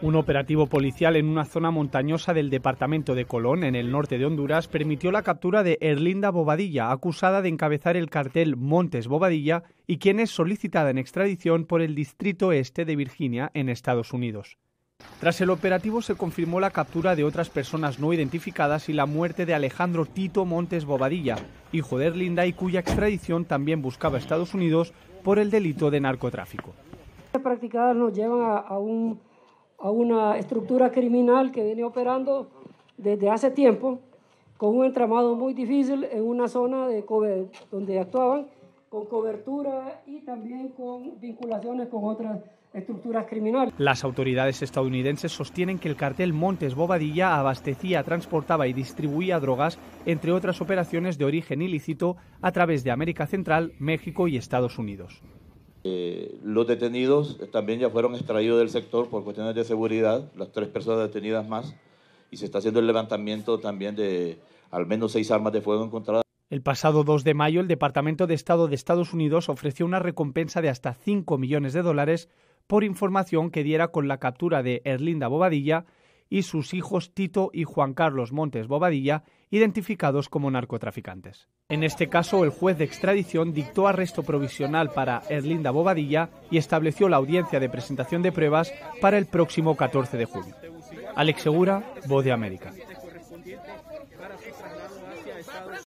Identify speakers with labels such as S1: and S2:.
S1: Un operativo policial en una zona montañosa del departamento de Colón, en el norte de Honduras, permitió la captura de Erlinda Bobadilla, acusada de encabezar el cartel Montes Bobadilla y quien es solicitada en extradición por el Distrito Este de Virginia, en Estados Unidos. Tras el operativo se confirmó la captura de otras personas no identificadas y la muerte de Alejandro Tito Montes Bobadilla, hijo de Erlinda y cuya extradición también buscaba Estados Unidos por el delito de narcotráfico.
S2: Las este practicadas nos llevan a un a una estructura criminal que viene operando desde hace tiempo con un entramado muy difícil en una zona de donde actuaban con cobertura y también con vinculaciones con otras estructuras criminales. Las
S1: autoridades estadounidenses sostienen que el cartel Montes Bobadilla abastecía, transportaba y distribuía drogas, entre otras operaciones de origen ilícito, a través de América Central, México y Estados Unidos.
S3: Eh, los detenidos también ya fueron extraídos del sector por cuestiones de seguridad, las tres personas detenidas más, y se está haciendo el levantamiento también de al menos seis armas de fuego encontradas.
S1: El pasado 2 de mayo, el Departamento de Estado de Estados Unidos ofreció una recompensa de hasta 5 millones de dólares por información que diera con la captura de Erlinda Bobadilla, y sus hijos Tito y Juan Carlos Montes Bobadilla, identificados como narcotraficantes. En este caso, el juez de extradición dictó arresto provisional para Erlinda Bobadilla y estableció la audiencia de presentación de pruebas para el próximo 14 de junio. Alex Segura, Voz de América.